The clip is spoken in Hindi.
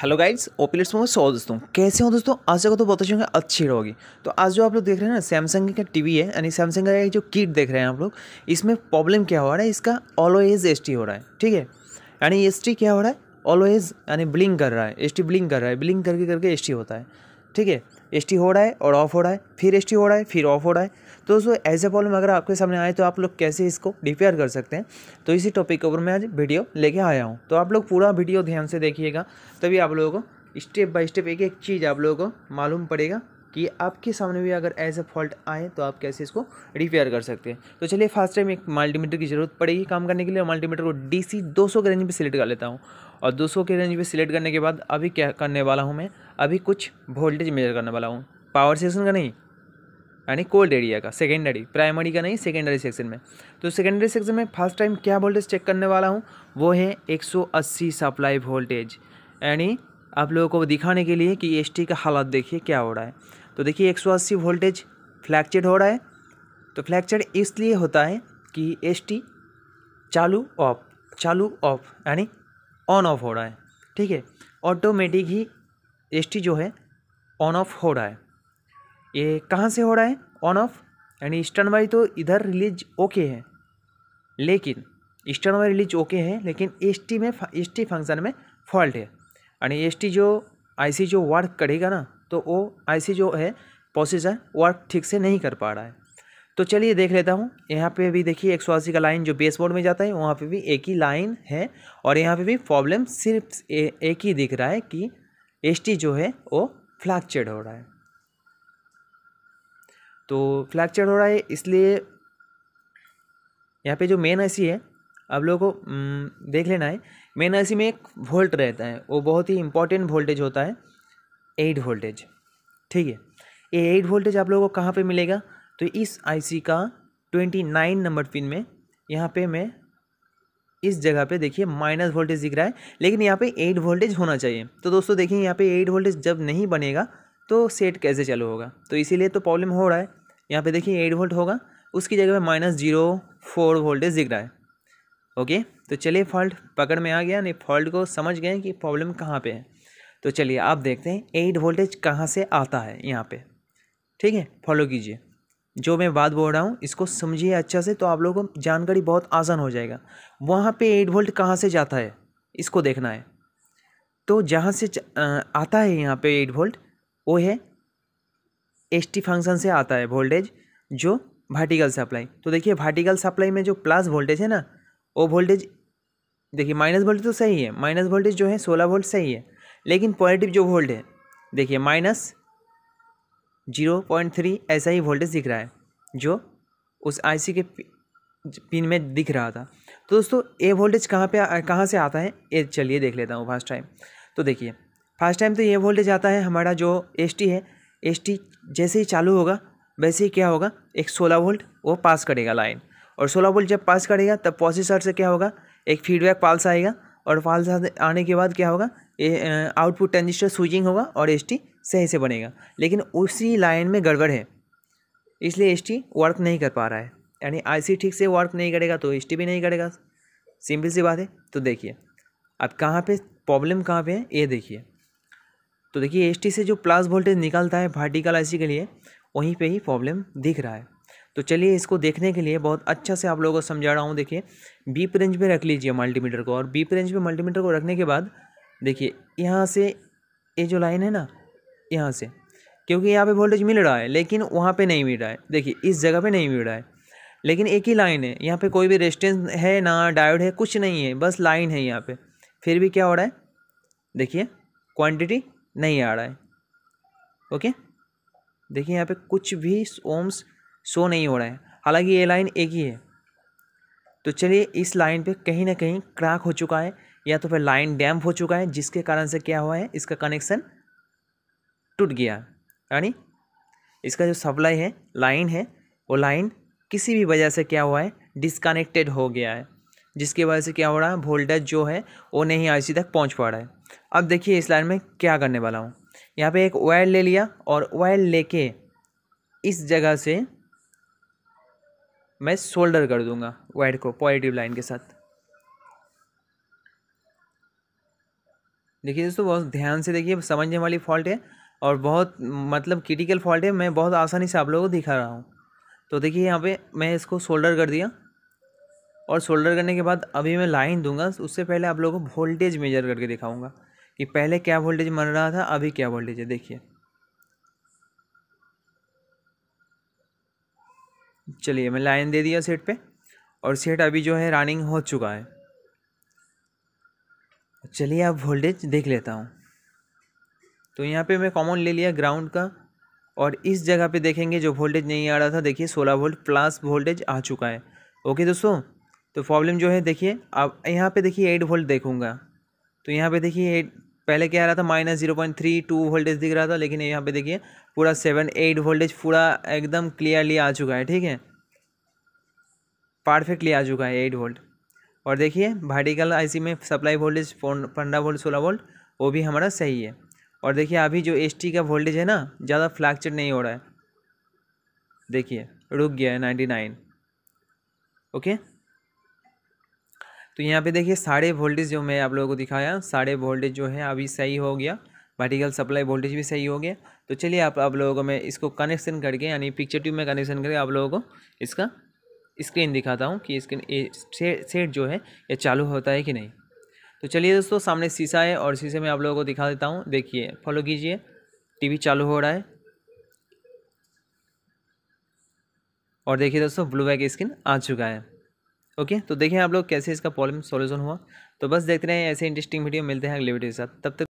हेलो गाइस ओपीलेट्स में सौ दोस्तों कैसे हो दोस्तों आज जगह तो बहुत अच्छी होंगे अच्छी रहोगी तो आज जो आप लोग देख रहे हैं ना सैमसंग का टीवी है यानी सैमसंग का जो किट देख रहे हैं आप लोग इसमें प्रॉब्लम क्या हो रहा है इसका ऑलवेज एस हो रहा है ठीक है यानी एस क्या हो रहा है ऑलवेज यानी ब्लिंक कर रहा है एस ब्लिंक कर रहा है ब्लिंक करके करके एस होता है ठीक है एस हो रहा है और ऑफ हो रहा है फिर एस हो रहा है फिर ऑफ हो रहा है तो दोस्तों ऐसे प्रॉब्लम अगर आपके सामने आए तो आप लोग कैसे इसको रिपेयर कर सकते हैं तो इसी टॉपिक के ऊपर मैं आज वीडियो लेके आया हूँ तो आप लोग पूरा वीडियो ध्यान से देखिएगा तभी आप लोगों को स्टेप बाय स्टेप एक एक चीज़ आप लोगों को मालूम पड़ेगा कि आपके सामने भी अगर एज ए फॉल्ट आए तो आप कैसे इसको रिपेयर कर सकते हैं तो चलिए फर्स्ट टाइम एक मल्टीमीटर की जरूरत पड़ेगी काम करने के लिए मल्टीमीटर को डी सी दो सौ के रेंज में सिलेक्ट कर लेता हूँ और दो सौ के रेंज में सिलेक्ट करने के बाद अभी क्या करने वाला हूँ मैं अभी कुछ वोल्टेज मेजर करने वाला हूँ पावर सेक्शन का नहीं यानी कोल्ड एरिया का सेकेंडरी प्राइमरी का नहीं सेकेंडरी सेक्शन में तो सेकेंडरी सेक्शन में फर्स्ट टाइम क्या वोल्टेज चेक करने वाला हूँ वो है 180 सप्लाई वोल्टेज यानी आप लोगों को दिखाने के लिए कि एसटी का हालात देखिए क्या हो रहा है तो देखिए 180 वोल्टेज फ्लैक्चेड हो रहा है तो फ्लैक्चर इसलिए होता है कि एस चालू ऑफ चालू ऑफ यानी ऑन ऑफ हो रहा है ठीक है ऑटोमेटिक ही एसटी जो है ऑन ऑफ हो रहा है ये कहाँ से हो रहा है ऑन ऑफ यानी ईस्टर्न वाई तो इधर रिलीज ओके है लेकिन ईस्टर्न वाई रिलीज ओके है लेकिन एसटी में एसटी फंक्शन में फॉल्ट है यानी एसटी जो आईसी जो वर्क करेगा ना तो वो आईसी जो है प्रोसेसर वर्क ठीक से नहीं कर पा रहा है तो चलिए देख लेता हूँ यहाँ पे भी देखिए एक का लाइन जो बेसबोर्ड में जाता है वहाँ पे भी एक ही लाइन है और यहाँ पे भी प्रॉब्लम सिर्फ एक ही दिख रहा है कि एस जो है वो फ्लैक्चर्ड हो रहा है तो फ्लैक्चर्ड हो रहा है इसलिए यहाँ पे जो मेन ऐसी है आप लोगों को देख लेना है मेन ऐसी में एक वोल्ट रहता है वो बहुत ही इंपॉर्टेंट वोल्टेज होता है एट वोल्टेज ठीक है ये एट वोल्टेज आप लोगों को कहाँ पे मिलेगा तो इस आईसी का ट्वेंटी नाइन नंबर पिन में यहाँ पे मैं इस जगह पे देखिए माइनस वोल्टेज दिख रहा है लेकिन यहाँ पे एट वोल्टेज होना चाहिए तो दोस्तों देखिए यहाँ पे एट वोल्टेज जब नहीं बनेगा तो सेट कैसे चालू होगा तो इसीलिए तो प्रॉब्लम हो रहा है यहाँ पे देखिए एट वोल्ट होगा उसकी जगह पे माइनस जीरो फोर वोल्टेज दिख रहा है ओके तो चलिए फॉल्ट पकड़ में आ गया नहीं फॉल्ट को समझ गए कि प्रॉब्लम कहाँ पर है तो चलिए आप देखते हैं एट वोल्टेज कहाँ से आता है यहाँ पर ठीक है फॉलो कीजिए जो मैं बात बोल रहा हूँ इसको समझिए अच्छा से तो आप लोगों को जानकारी बहुत आसान हो जाएगा वहाँ पे एट वोल्ट कहाँ से जाता है इसको देखना है तो जहाँ से आता है यहाँ पे एट वोल्ट वो है एस टी फंक्शन से आता है वोल्टेज जो भार्टिकल सप्लाई तो देखिए भार्टिकल सप्लाई में जो प्लस वोल्टेज है ना वो वोल्टेज देखिए माइनस वोल्टेज तो सही है माइनस वोल्टेज जो है सोलह वोल्ट सही है लेकिन पॉजिटिव जो वोल्ट है देखिए माइनस जीरो पॉइंट थ्री ऐसा ही वोल्टेज दिख रहा है जो उस आईसी के पिन में दिख रहा था तो दोस्तों ए वोल्टेज कहाँ पे कहाँ से आता है ये चलिए देख लेता हूँ फर्स्ट टाइम तो देखिए फर्स्ट टाइम तो ये वोल्टेज आता है हमारा जो एस है एस जैसे ही चालू होगा वैसे ही क्या होगा एक सोलह वोल्ट वो पास करेगा लाइन और सोलह वोल्ट जब पास करेगा तब प्रोसेसर से क्या होगा एक फीडबैक पाल्स आएगा और पाल्स आने के बाद क्या होगा ये आउटपुट ट्रांजिस्टर स्विचिंग होगा और एस सही से बनेगा लेकिन उसी लाइन में गड़बड़ है इसलिए एस वर्क नहीं कर पा रहा है यानी आई ठीक से वर्क नहीं करेगा तो एस भी नहीं करेगा सिंपल सी बात है तो देखिए अब कहाँ पे प्रॉब्लम कहाँ पे है ये देखिए तो देखिए एस से जो प्लस वोल्टेज निकलता है वर्टिकल आई के लिए वहीं पे ही प्रॉब्लम दिख रहा है तो चलिए इसको देखने के लिए बहुत अच्छा से आप लोगों को समझा रहा हूँ देखिए बीप रेंज में रख लीजिए मल्टीमीटर को और बीप रेंज में मल्टीमीटर को रखने के बाद देखिए यहाँ से ये जो लाइन है ना यहाँ से क्योंकि यहाँ पे वोल्टेज मिल रहा है लेकिन वहाँ पे नहीं मिल रहा है देखिए इस जगह पे नहीं मिल रहा है लेकिन एक ही लाइन है यहाँ पे कोई भी रेजिस्टेंस है ना डायोड है कुछ नहीं है बस लाइन है यहाँ पे फिर भी क्या हो रहा है देखिए क्वांटिटी नहीं आ रहा है ओके देखिए यहाँ पे कुछ भी ओम्स शो नहीं हो रहा है हालाँकि ये लाइन एक ही है तो चलिए इस लाइन पर कहीं ना कहीं क्रैक हो चुका है या तो फिर लाइन डैम्प हो चुका है जिसके कारण से क्या हुआ है इसका कनेक्शन टूट गया यानी इसका जो सप्लाई है लाइन है वो लाइन किसी भी वजह से क्या हुआ है डिसकनेक्टेड हो गया है जिसकी वजह से क्या हो रहा है वोल्टेज जो है वो नहीं आई तक पहुंच पा रहा है अब देखिए इस लाइन में क्या करने वाला हूँ यहाँ पे एक वायर ले लिया और वायर लेके इस जगह से मैं सोल्डर कर दूंगा वायर को पॉजिटिव लाइन के साथ देखिए दोस्तों बहुत ध्यान से देखिए समझने वाली फॉल्ट है और बहुत मतलब क्रिटिकल फॉल्ट है मैं बहुत आसानी से आप लोगों को दिखा रहा हूँ तो देखिए यहाँ पे मैं इसको सोल्डर कर दिया और सोल्डर करने के बाद अभी मैं लाइन दूंगा उससे पहले आप लोगों को वोल्टेज मेजर करके दिखाऊंगा कि पहले क्या वोल्टेज मर रहा था अभी क्या वोल्टेज है देखिए चलिए मैं लाइन दे दिया सेट पर और सेट अभी जो है रनिंग हो चुका है चलिए अब वोल्टेज देख लेता हूँ तो यहाँ पे मैं कॉमन ले लिया ग्राउंड का और इस जगह पे देखेंगे जो वोल्टेज नहीं आ रहा था देखिए सोलह वोल्ट प्लस वोल्टेज आ चुका है ओके दोस्तों तो प्रॉब्लम जो है देखिए अब यहाँ पे देखिए एट वोल्ट देखूँगा तो यहाँ पे देखिए एट पहले क्या आ रहा था minus zero point three two voltage दिख रहा था लेकिन यहाँ पे देखिए पूरा सेवन एट वोल्टेज पूरा एकदम क्लियरली आ चुका है ठीक है परफेक्टली आ चुका है एट वोल्ट और देखिए वर्टिकल आईसी में सप्लाई वोल्टेज पंद्रह वोल्ट सोलह वोल्ट वो भी हमारा सही है और देखिए अभी जो एस का वोल्टेज है ना ज़्यादा फ्लैक्चर नहीं हो रहा है देखिए रुक गया है नाइन्टी नाइन ओके तो यहाँ पे देखिए सारे वोल्टेज जो मैं आप लोगों को दिखाया सारे वोल्टेज जो है अभी सही हो गया वर्टिकल सप्लाई वोल्टेज भी सही हो गया तो चलिए आप आप लोगों को मैं इसको कनेक्शन करके यानी पिक्चर ट्यूब में कनेक्शन करके आप लोगों को इसका स्क्रीन दिखाता हूँ कि स्क्रीन सेट जो है ये चालू होता है कि नहीं तो चलिए दोस्तों सामने शीशा है और शीशे में आप लोगों को दिखा देता हूँ देखिए फॉलो कीजिए टीवी चालू हो रहा है और देखिए दोस्तों ब्लू बैक स्किन आ चुका है ओके तो देखिए आप लोग कैसे इसका प्रॉब्लम सॉल्यूशन हुआ तो बस देखते रहे ऐसे इंटरेस्टिंग वीडियो मिलते हैं अगले वीडियो के साथ तब तक